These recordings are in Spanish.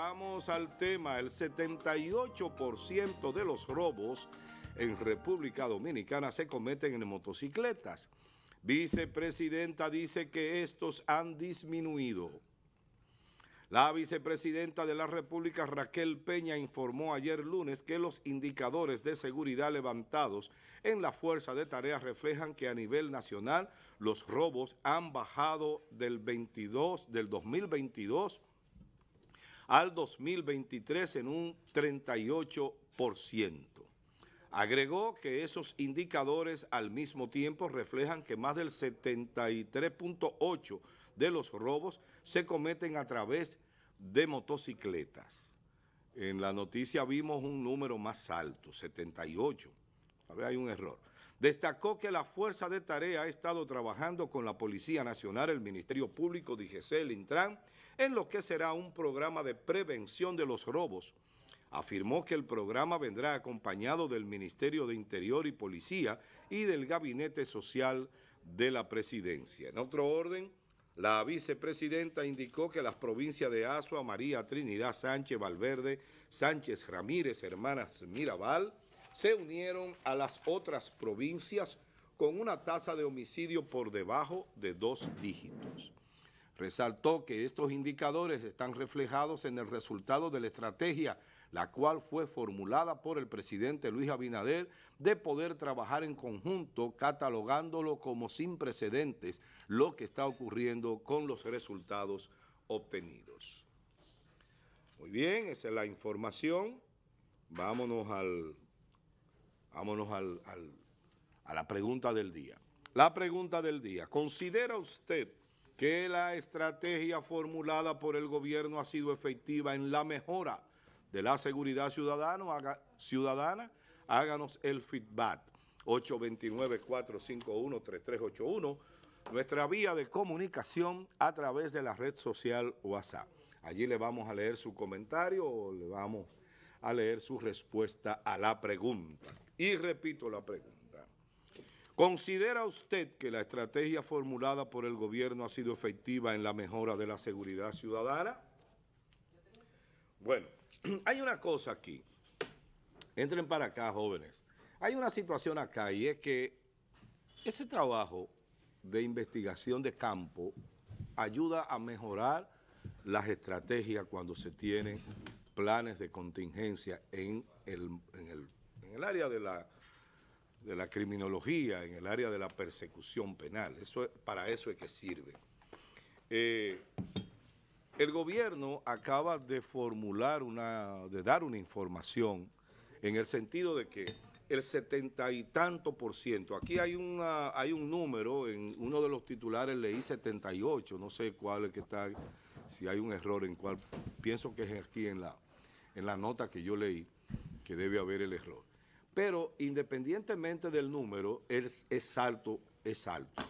Vamos al tema, el 78% de los robos en República Dominicana se cometen en motocicletas. Vicepresidenta dice que estos han disminuido. La vicepresidenta de la República, Raquel Peña, informó ayer lunes que los indicadores de seguridad levantados en la fuerza de tareas reflejan que a nivel nacional los robos han bajado del 22 del 2022 al 2023 en un 38%. Agregó que esos indicadores al mismo tiempo reflejan que más del 73.8% de los robos se cometen a través de motocicletas. En la noticia vimos un número más alto, 78. A ver, hay un error. Destacó que la fuerza de tarea ha estado trabajando con la Policía Nacional, el Ministerio Público, DGC, el Intran, en lo que será un programa de prevención de los robos. Afirmó que el programa vendrá acompañado del Ministerio de Interior y Policía y del Gabinete Social de la Presidencia. En otro orden, la vicepresidenta indicó que las provincias de Azua, María Trinidad, Sánchez Valverde, Sánchez Ramírez, Hermanas Mirabal, se unieron a las otras provincias con una tasa de homicidio por debajo de dos dígitos. Resaltó que estos indicadores están reflejados en el resultado de la estrategia, la cual fue formulada por el presidente Luis Abinader, de poder trabajar en conjunto, catalogándolo como sin precedentes lo que está ocurriendo con los resultados obtenidos. Muy bien, esa es la información. Vámonos al Vámonos a la pregunta del día. La pregunta del día. ¿Considera usted que la estrategia formulada por el gobierno ha sido efectiva en la mejora de la seguridad ciudadana? Háganos el feedback. 829-451-3381. Nuestra vía de comunicación a través de la red social WhatsApp. Allí le vamos a leer su comentario o le vamos a a leer su respuesta a la pregunta. Y repito la pregunta. ¿Considera usted que la estrategia formulada por el gobierno ha sido efectiva en la mejora de la seguridad ciudadana? Bueno, hay una cosa aquí. Entren para acá, jóvenes. Hay una situación acá y es que ese trabajo de investigación de campo ayuda a mejorar las estrategias cuando se tienen planes de contingencia en el, área de la, de la criminología, en el área de la persecución penal. Eso, para eso es que sirve. Eh, el gobierno acaba de formular una, de dar una información en el sentido de que el setenta y tanto por ciento, aquí hay, una, hay un número, en uno de los titulares leí 78, no sé cuál es que está, si hay un error en cuál, pienso que es aquí en la, en la nota que yo leí, que debe haber el error. Pero independientemente del número, es, es alto, es alto.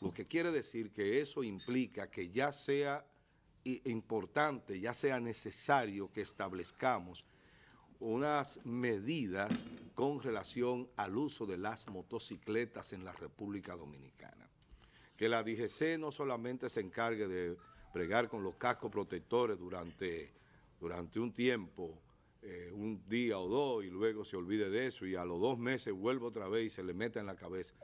Lo que quiere decir que eso implica que ya sea importante, ya sea necesario que establezcamos unas medidas con relación al uso de las motocicletas en la República Dominicana. Que la DGC no solamente se encargue de bregar con los cascos protectores durante durante un tiempo, eh, un día o dos, y luego se olvide de eso, y a los dos meses vuelve otra vez y se le mete en la cabeza.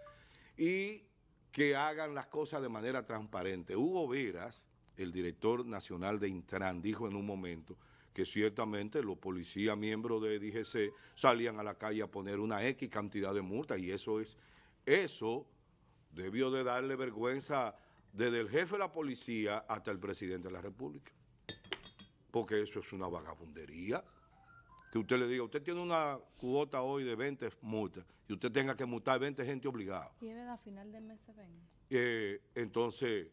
Y que hagan las cosas de manera transparente. Hugo Veras, el director nacional de Intran, dijo en un momento que ciertamente los policías miembros de DGC salían a la calle a poner una X cantidad de multas y eso es, eso debió de darle vergüenza desde el jefe de la policía hasta el presidente de la República porque eso es una vagabundería. Que usted le diga, usted tiene una cuota hoy de 20 multas y usted tenga que multar 20 gente obligada. Y a final del mes se ven. Eh, entonces,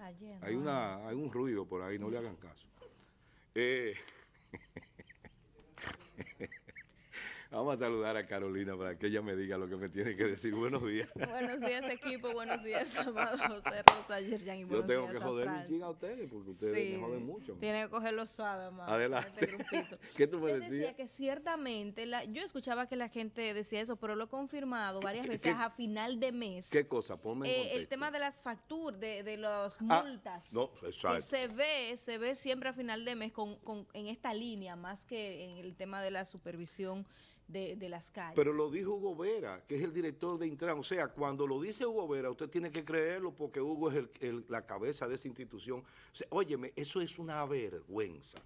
hay, un ruido por ahí, no le hagan caso. Eh, Vamos a saludar a Carolina para que ella me diga lo que me tiene que decir. Buenos días. buenos días, equipo. Buenos días, amado José Rosa Yerjan. Y Yo tengo que joder un ching a ustedes porque ustedes me joden mucho. Tiene que cogerlo suave, amado. Este Adelante. ¿Qué tú me decías? decía que ciertamente, la, yo escuchaba que la gente decía eso, pero lo he confirmado varias veces a final de mes. ¿Qué cosa? Ponme en eh, El tema de las facturas, de, de las ah, multas. no, exacto. se ve, se ve siempre a final de mes con, con, en esta línea, más que en el tema de la supervisión de, las calles. Pero lo dijo Hugo Vera, que es el director de Intran. O sea, cuando lo dice Hugo Vera, usted tiene que creerlo porque Hugo es la cabeza de esa institución. O óyeme, eso es una vergüenza.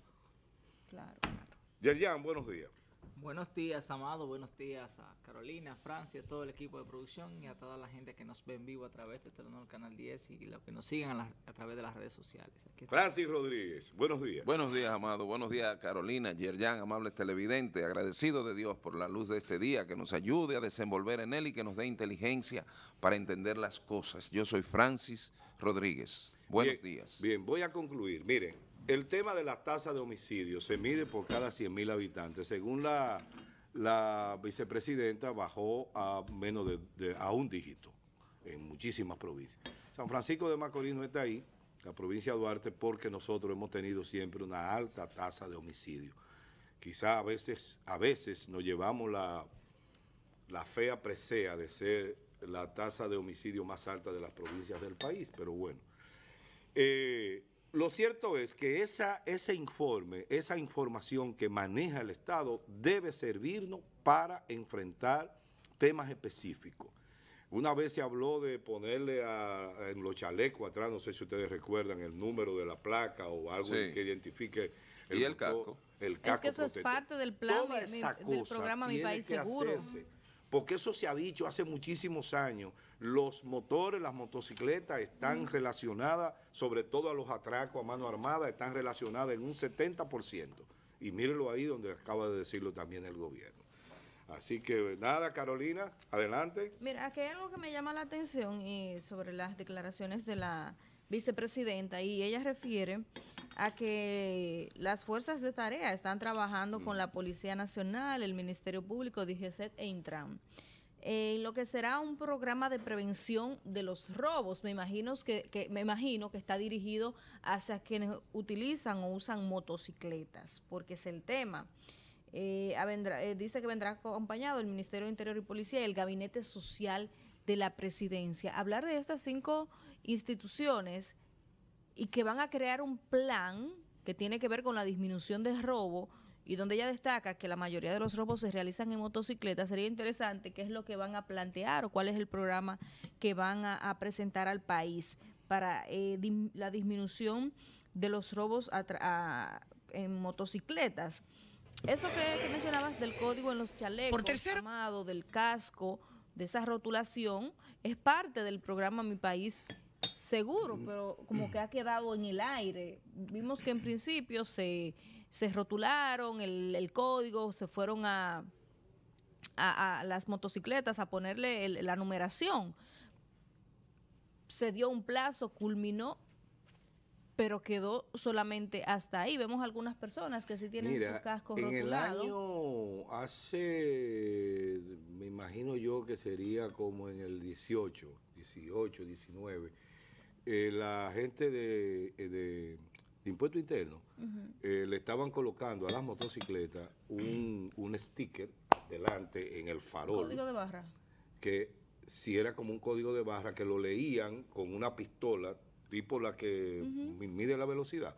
Claro, claro. Yerian, buenos días. Buenos días, Amado. Buenos días a Carolina, a Francia, a todo el equipo de producción y a toda la gente que nos ve en vivo a través de Telenor Canal 10 y los que nos sigan a, través de las redes sociales. Francis Rodríguez, buenos días. Buenos días, Amado. Buenos días, Carolina, Yerjan, amables televidentes. Agradecido de Dios por la luz de este día, que nos ayude a desenvolver en él y que nos dé inteligencia para entender las cosas. Yo soy Francis Rodríguez. Buenos días. Bien, voy a concluir. Miren, el tema de la tasa de homicidio se mide por cada 100.000 habitantes. Según la, vicepresidenta, bajó a menos de, a un dígito en muchísimas provincias. San Francisco de Macorís no está ahí, la provincia de Duarte, porque nosotros hemos tenido siempre una alta tasa de homicidio. Quizá a veces, a veces nos llevamos la, la fea presea de ser la tasa de homicidio más alta de las provincias del país, pero bueno. Eh, lo cierto es que ese informe, esa información que maneja el Estado debe servirnos para enfrentar temas específicos. Una vez se habló de ponerle a, en los chalecos atrás, no sé si ustedes recuerdan, el número de la placa o algo que identifique el, y el casco. es que eso es parte del plan del programa Mi País Seguro porque eso se ha dicho hace muchísimos años, los motores, las motocicletas están mm. relacionadas, sobre todo a los atracos a mano armada, están relacionadas en un 70%. Y mírenlo ahí donde acaba de decirlo también el gobierno. Así que nada, Carolina, adelante. Mira, aquí hay algo que me llama la atención y sobre las declaraciones de la vicepresidenta y ella refiere a que las fuerzas de tarea están trabajando con la Policía Nacional, el Ministerio Público, DGCET e Intran. lo que será un programa de prevención de los robos, me imagino que, me imagino que está dirigido hacia quienes utilizan o usan motocicletas, porque es el tema. Eh, eh, dice que vendrá acompañado el Ministerio de Interior y Policía y el Gabinete Social de la Presidencia. Hablar de estas cinco instituciones y que van a crear un plan que tiene que ver con la disminución de robo y donde ya destaca que la mayoría de los robos se realizan en motocicletas, sería interesante qué es lo que van a plantear o cuál es el programa que van a, presentar al país para eh, la disminución de los robos en motocicletas. Eso que, mencionabas del código en los chalecos, Por del casco, de esa rotulación, es parte del programa Mi País seguro, mm. pero como que ha quedado en el aire. Vimos que en principio se, se rotularon el, el código, se fueron a, a, las motocicletas a ponerle la numeración. Se dio un plazo, culminó, pero quedó solamente hasta ahí. Vemos algunas personas que sí tienen sus su casco en el año hace, me imagino yo que sería como en el 18, 18, 19, eh, la gente de, eh, Impuesto Interno eh, le estaban colocando a las motocicletas un, sticker delante en el farol. Código de barra. Que si era como un código de barra que lo leían con una pistola tipo la que mide la velocidad.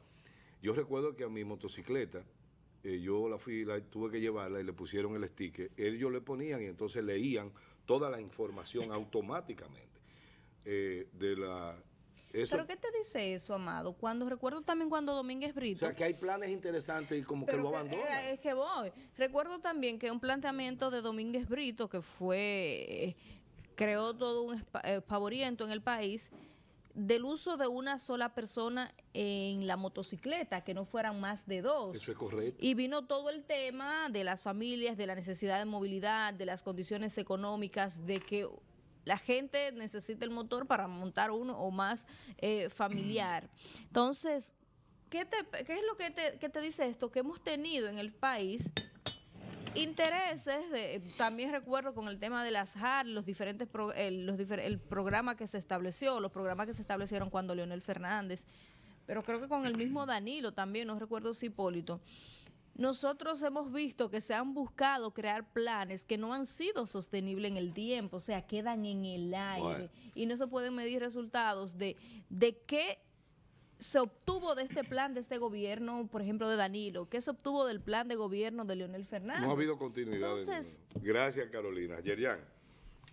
Yo recuerdo que a mi motocicleta, yo la fui, tuve que llevarla y le pusieron el sticker. Ellos le ponían y entonces leían toda la información automáticamente de la ¿Pero qué te dice eso, Amado? Cuando recuerdo también cuando Domínguez Brito. O sea, que hay planes interesantes y como que lo abandonó. Eh, es que voy. Recuerdo también que un planteamiento de Domínguez Brito que fue. creó todo un favorito eh, en el país del uso de una sola persona en la motocicleta, que no fueran más de dos. Eso es correcto. Y vino todo el tema de las familias, de la necesidad de movilidad, de las condiciones económicas, de que la gente necesita el motor para montar uno o más eh, familiar. Mm. Entonces, ¿qué, te, es lo que te, dice esto? Que hemos tenido en el país intereses de, también recuerdo con el tema de las JAR, los diferentes el programa que se estableció, los programas que se establecieron cuando Leonel Fernández, pero creo que con el mismo Danilo también, no recuerdo si Hipólito, nosotros hemos visto que se han buscado crear planes que no han sido sostenibles en el tiempo, o sea, quedan en el aire y no se pueden medir resultados de, de qué se obtuvo de este plan de este gobierno, por ejemplo, de Danilo? ¿Qué se obtuvo del plan de gobierno de Leonel Fernández? No ha habido continuidad. Entonces, Gracias, Carolina. Yerian.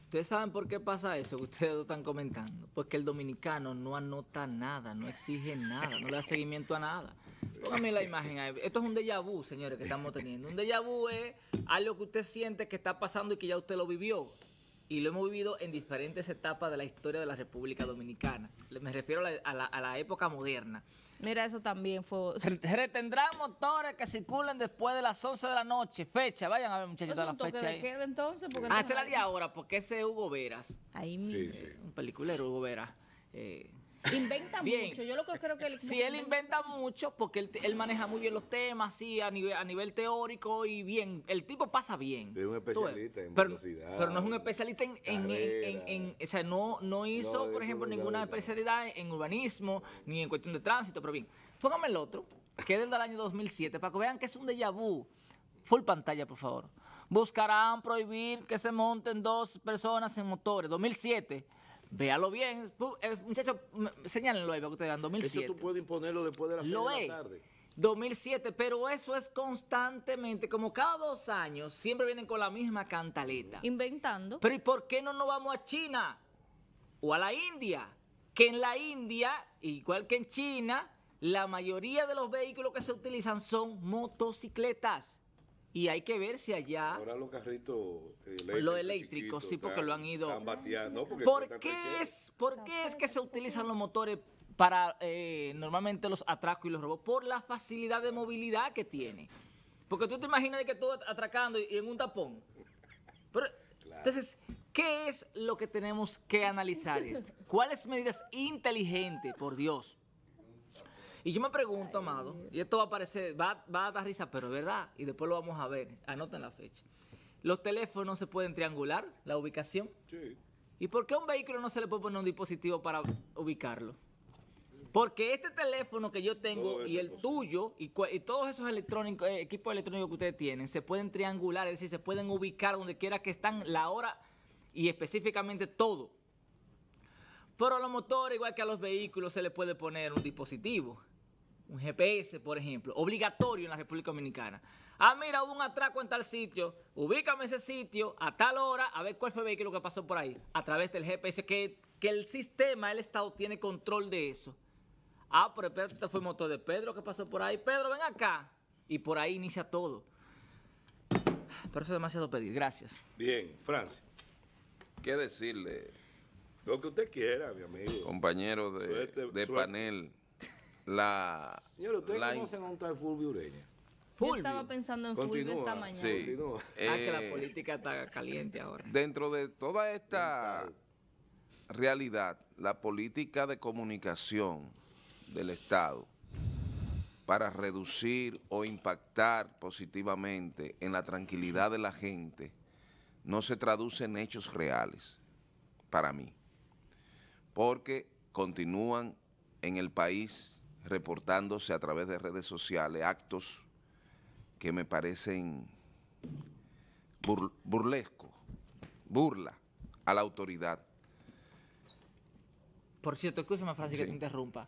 Ustedes saben por qué pasa eso que ustedes lo están comentando. Porque el dominicano no anota nada, no exige nada, no le da seguimiento a nada. Póngame la imagen ahí. Esto es un déjà vu, señores, que estamos teniendo. Un déjà vu es algo que usted siente que está pasando y que ya usted lo vivió. Y lo hemos vivido en diferentes etapas de la historia de la República Dominicana. Me refiero a la, a la, época moderna. Mira, eso también fue... Retendrá motores que circulen después de las 11 de la noche. Fecha, vayan a ver muchachos pues la fecha ahí. Queda, entonces? Porque ah, la de ahora, porque ese es Hugo Veras. Ahí mismo. Un peliculero, Hugo Veras. Eh, Inventa mucho. Yo lo que creo que Si él inventa mucho, porque él, maneja muy bien los temas, sí, a nivel, teórico y bien. El tipo pasa bien. Es un especialista en pero, velocidad. Pero no es un especialista en. o sea, no, no hizo, por ejemplo, ninguna especialidad en urbanismo, ni en cuestión de tránsito, pero bien. Póngame el otro, que es del año 2007, para que vean que es un déjà vu. Full pantalla, por favor. Buscarán prohibir que se monten dos personas en motores. 2007. Véalo bien. Muchachos, señálenlo ahí, que te 2007. Eso tú eh, puedes imponerlo después de las Lo de la tarde. 2007, pero eso es constantemente, como cada dos años, siempre vienen con la misma cantaleta. Inventando. Pero ¿y por qué no nos vamos a China o a la India? Que en la India, igual que en China, la mayoría de los vehículos que se utilizan son motocicletas. Y hay que ver si allá... Ahora los carritos eh, eléctricos. Los eléctricos, sí, porque lo han ido... porque ¿Por, qué es, ¿Por es que se utilizan los motores para eh, normalmente los atracos y los robos? Por la facilidad de movilidad que tiene. Porque tú te imaginas que todo atracando y, en un tapón. Entonces, ¿qué es lo que tenemos que analizar? ¿Cuáles medidas inteligentes, por Dios, y yo me pregunto, amado, y esto va a parecer, va, a dar risa, pero es verdad, y después lo vamos a ver, anoten la fecha. Los teléfonos se pueden triangular, la ubicación. Sí. ¿Y por qué a un vehículo no se le puede poner un dispositivo para ubicarlo? Porque este teléfono que yo tengo y el tuyo y, todos esos electrónicos, eh, equipos electrónicos que ustedes tienen se pueden triangular, es decir, se pueden ubicar donde quiera que están, la hora y específicamente todo. Pero a los motores, igual que a los vehículos, se le puede poner un dispositivo un GPS, por ejemplo, obligatorio en la República Dominicana. Ah, mira, hubo un atraco en tal sitio, ubícame ese sitio a tal hora, a ver cuál fue el vehículo que pasó por ahí, a través del GPS, que, el sistema, el Estado, tiene control de eso. Ah, pero espérate, fue el motor de Pedro que pasó por ahí. Pedro, ven acá. Y por ahí inicia todo. Pero eso es demasiado pedir. Gracias. Bien, Francis. ¿Qué decirle? Lo que usted quiera, mi amigo. Compañero de, panel la... Señor, ¿ustedes la... conocen a un tal Fulvio Ureña? Yo estaba pensando en Fulvio esta mañana. Eh, ah, que la política está caliente ahora. Dentro de toda esta realidad, la política de comunicación del Estado para reducir o impactar positivamente en la tranquilidad de la gente no se traduce en hechos reales para mí, porque continúan en el país reportándose a través de redes sociales actos que me parecen burlescos, burla a la autoridad. Por cierto, escúchame, Francis, que te interrumpa.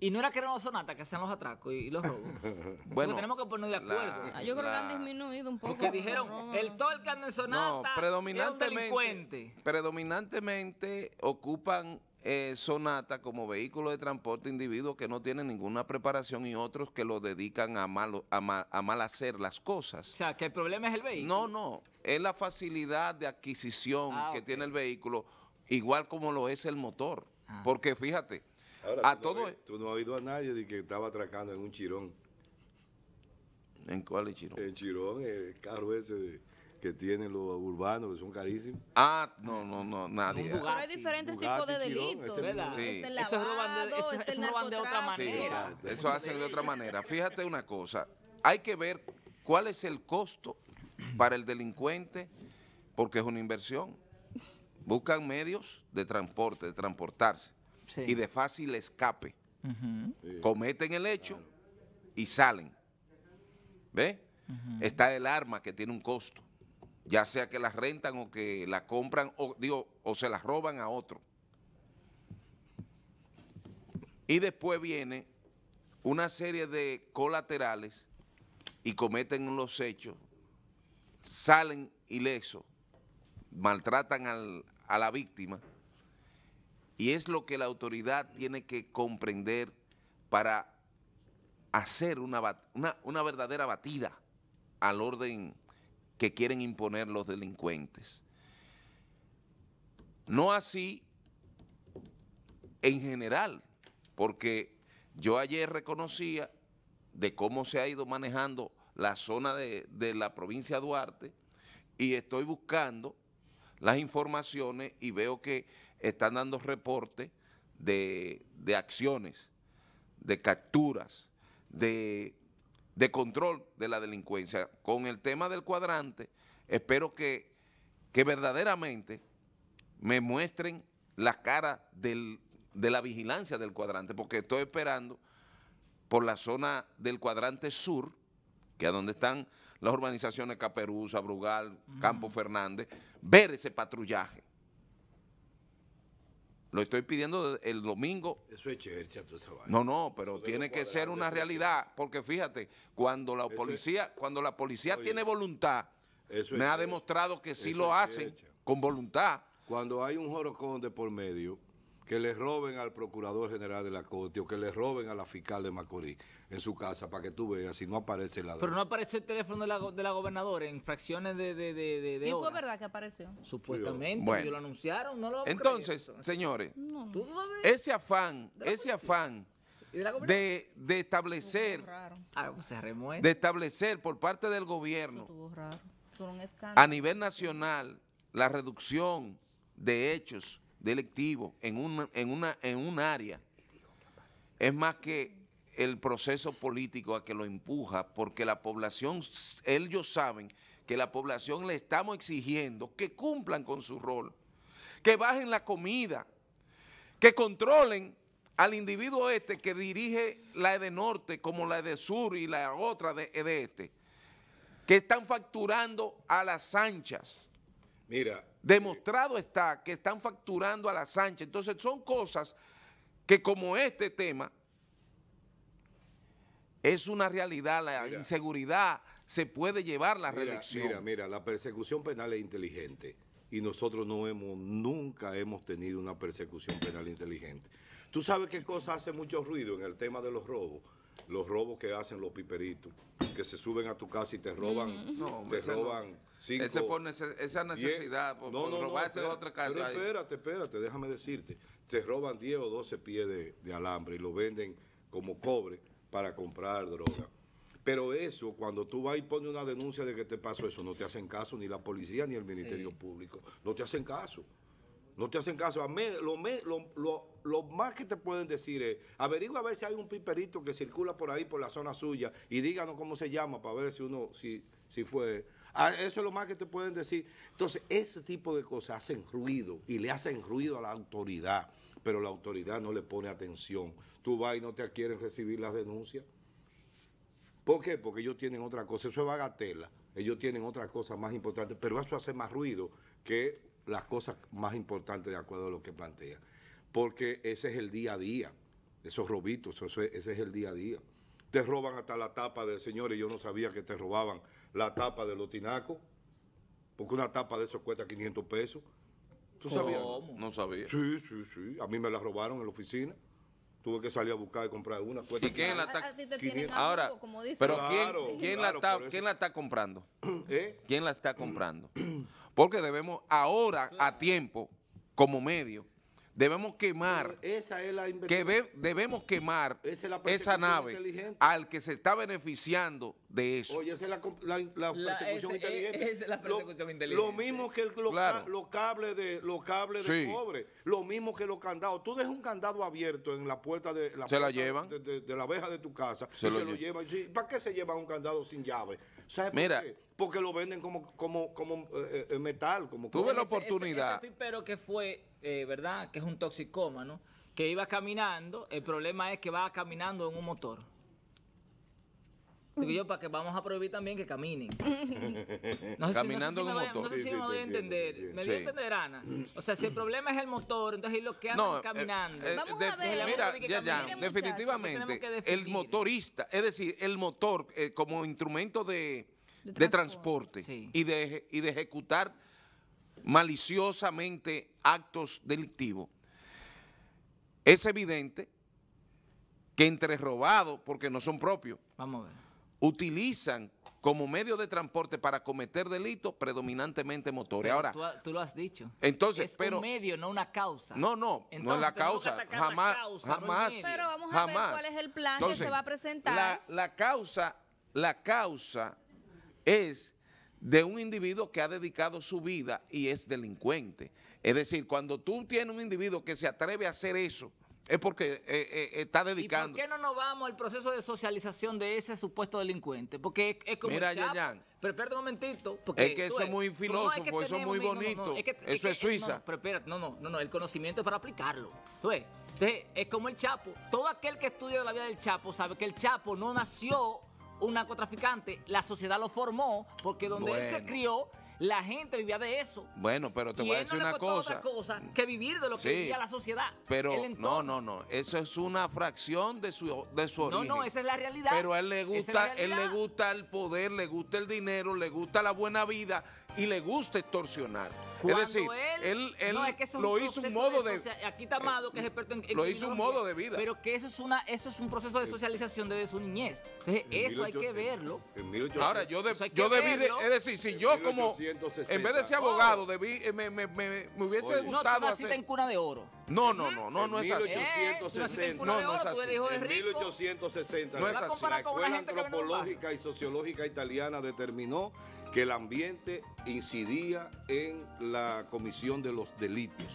Y no era que eran los sonatas que hacían los atracos y, los robos. bueno, Porque tenemos que ponernos de acuerdo. Ah, ah, yo creo que han disminuido un poco. Porque dijeron, el tolkien de sonata predominantemente, es delincuente. Predominantemente ocupan eh, Sonata como vehículo de transporte individuo que no tiene ninguna preparación y otros que lo dedican a mal, a, mal, hacer las cosas. O sea, que el problema es el vehículo. No, no, es la facilidad de adquisición ah, que tiene el vehículo, igual como lo es el motor. Ah. Porque fíjate, a tú todo... No, no has oído a nadie de que estaba atracando en un chirón. ¿En cuál es Chirón? En Chirón, el carro ese de que tienen los urbanos, que son carísimos. Ah, no, no, no, nadie. Pero hay diferentes tipos de delitos, ¿verdad? Sí. Este este eso roban de, de otra manera. Sí, eso hacen de otra manera. Fíjate una cosa, hay que ver cuál es el costo para el delincuente, porque es una inversión. Buscan medios de transporte, de transportarse y de fácil escape. Cometen el hecho y salen. ¿Ve? Está el arma que tiene un costo ya sea que las rentan o que la compran o, digo, o se las roban a otro. Y después viene una serie de colaterales y cometen los hechos, salen ilesos, maltratan a la víctima y es lo que la autoridad tiene que comprender para hacer una, una verdadera batida al orden que quieren imponer los delincuentes. No así en general, porque yo ayer reconocía de cómo se ha ido manejando la zona de, la provincia de Duarte y estoy buscando las informaciones y veo que están dando reportes de acciones, de capturas, de de control de la delincuencia. Con el tema del cuadrante, espero que, verdaderamente me muestren la cara de la vigilancia del cuadrante, porque estoy esperando por la zona del cuadrante sur, que es donde están las urbanizaciones Caperuza, Brugal, Campo Fernández, ver ese patrullaje lo estoy pidiendo el domingo. Eso es No, no, pero tiene que ser una realidad, porque fíjate, cuando la policía, cuando la policía tiene voluntad, me ha demostrado que sí lo hace con voluntad. Cuando hay un jorocón de por medio, que le roben al Procurador General de la Corte o que le roben a la fiscal de Macorís en su casa para que tú veas si no aparece el Pero no aparece el teléfono de la, de la gobernadora en fracciones de, de, de, de Y fue verdad que apareció. Supuestamente, bueno. lo anunciaron, Entonces, señores, ese afán, ese afán de, de establecer ah, pues ¿eh? de establecer por parte del gobierno a nivel nacional la reducción de hechos delictivo en, en, una, en un área. Es más que el proceso político a que lo empuja, porque la población, ellos saben que la población le estamos exigiendo que cumplan con su rol, que bajen la comida, que controlen al individuo este que dirige la e de norte como la e de sur y la otra de, de este, que están facturando a las anchas Mira. Demostrado está que están facturando a la Sánchez. Entonces son cosas que como este tema es una realidad, la inseguridad se puede llevar la reelección. Mira, mira, la persecución penal es inteligente y nosotros no hemos, nunca hemos tenido una persecución penal inteligente. Tú sabes qué cosa hace mucho ruido en el tema de los robos los robos que hacen los piperitos, que se suben a tu casa y te roban, no, te roban no. esa necesidad, no, no, otra casa. Pero espérate, espérate, déjame decirte, te roban 10 o 12 pies de, alambre y lo venden como cobre para comprar droga. Pero eso, cuando tú vas y pones una denuncia de que te pasó eso, no te hacen caso ni la policía ni el Ministerio Público. No te hacen caso. No te hacen caso. A lo, más que te pueden decir es, averigua a ver si hay un piperito que circula por ahí, por la zona suya, y díganos cómo se llama para ver si uno, si, si fue. Ah, eso es lo más que te pueden decir. Entonces, ese tipo de cosas hacen ruido y le hacen ruido a la autoridad, pero la autoridad no le pone atención. Tú vas y no te quieren recibir las denuncias. ¿Por qué? Porque ellos tienen otra cosa. Eso es bagatela. Ellos tienen otra cosa más importante, pero eso hace más ruido que las cosas más importantes de acuerdo a lo que plantea. Porque ese es el día a día, esos robitos, eso ese es el día a día. Te roban hasta la tapa del señor y yo no sabía que te robaban la tapa de los tinacos, porque una tapa de eso cuesta 500 pesos. ¿Tú sabías? No sabía. Sí, sí, sí. A mí me la robaron en la oficina tuve que salir a buscar y comprar una. ¿Y quién la está? Ahora, pero ¿quién, la está, comprando? ¿Eh? ¿Quién la está comprando? Porque debemos ahora, a tiempo, como medio, eh, debemos quemar. esa que debemos quemar esa, nave al que se está beneficiando de eso. Oye, esa es la, persecución e-, inteligente. Es, la persecución lo, inteligente. Lo mismo que los cables de los cables de cobre lo mismo que los candados. Tú dejas un candado abierto en la puerta de la, De, la abeja de tu casa se ¿Para qué se lleva un candado sin llave? ¿Sabes Porque lo venden como, como, como eh, eh, metal. Como Tuve la oportunidad. Pero que fue eh, ¿verdad? Que es un toxicómano, que iba caminando, el problema es que va caminando en un motor. Digo yo, para que vamos a prohibir también que caminen. Caminando si, no motor. No sé si me voy a entender. me voy a entender, Ana. O sea, si el problema es el motor, entonces es lo que andan caminando. a Mira, ya, ya, definitivamente, el motorista, es decir, el motor eh, como instrumento de, transporte, y, de, y de ejecutar maliciosamente actos delictivos, es evidente que entre robados, porque no son propios, utilizan como medio de transporte para cometer delitos predominantemente motores. Ahora, tú, lo has dicho. Entonces, es pero, un medio, no una causa. No, no, no es la causa. Jamás, jamás. pero vamos a ver cuál es el plan que se va a presentar. la causa, la causa es de un individuo que ha dedicado su vida y es delincuente. Es decir, cuando tú tienes un individuo que se atreve a hacer eso, es porque eh, eh, eh, está dedicando. ¿Y por qué no nos vamos al proceso de socialización de ese supuesto delincuente? Porque es, como Mira, Chapo, Pero espérate un momentito. es que eso es muy filósofo, eso es muy bonito. eso es, Suiza. pero no, no, no, el conocimiento es para aplicarlo. entonces, es como el Chapo. Todo aquel que estudia la vida del Chapo sabe que el Chapo no nació un narcotraficante, la sociedad lo formó, porque donde él se crió, la gente vivía de eso. Bueno, pero te voy a decir una cosa. Que vivir de lo que vivía la sociedad. Pero no, no, no. Eso es una fracción de su, de No, no, esa es la realidad. Pero a él le gusta, él le gusta el poder, le gusta el dinero, le gusta la buena vida y le gusta extorsionar. es decir, él, lo hizo un modo de, aquí está Amado, que es experto en, lo hizo un modo de vida. Pero que eso es una eso es un proceso de socialización desde su niñez. Entonces, eso hay que verlo. En, Ahora yo yo debí es decir, si yo como en vez de ser abogado, eh, me, hubiese gustado. No, tú naciste hacer... en cuna de oro. No, no, no, no, es así. 1860. No, no es así. En 1860. Eh, no es así. La escuela antropológica y sociológica italiana determinó que el ambiente incidía en la comisión de los delitos.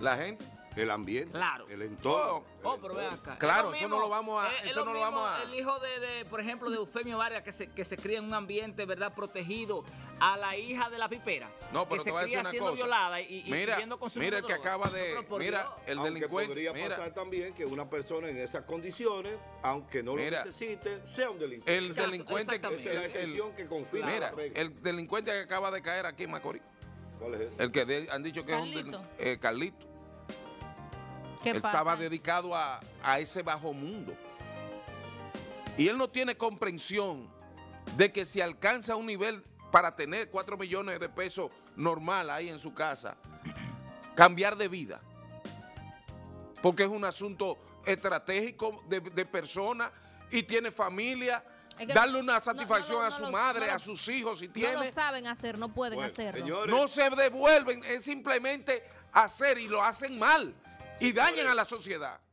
La gente el ambiente. Claro. El entorno. Oh, oh pero acá. Claro, eso no lo vamos a. Eh, eso no lo vamos a. El hijo de, por ejemplo, de Eufemio Vargas que se, que se cría en un ambiente, ¿verdad? Protegido a la hija de la pipera. No, pero que te se voy a decir una siendo violada y, y mira, su Mira el que acaba de. mira, el aunque delincuente. Podría mira. pasar también que una persona en esas condiciones, aunque no lo necesite, sea un delincuente. El delincuente. Esa la excepción que Mira, el delincuente que acaba de caer aquí en Macorís. ¿Cuál es ese? El que han dicho que es un Carlito. Eh, estaba dedicado a, ese bajo mundo. Y él no tiene comprensión de que si alcanza un nivel para tener 4 millones de pesos normal ahí en su casa, cambiar de vida. Porque es un asunto estratégico de, de persona y tiene familia. darle una satisfacción a su madre, a sus hijos si tiene. No lo saben hacer, no pueden hacerlo. No se devuelven, es simplemente hacer y lo hacen mal y dañan a la sociedad.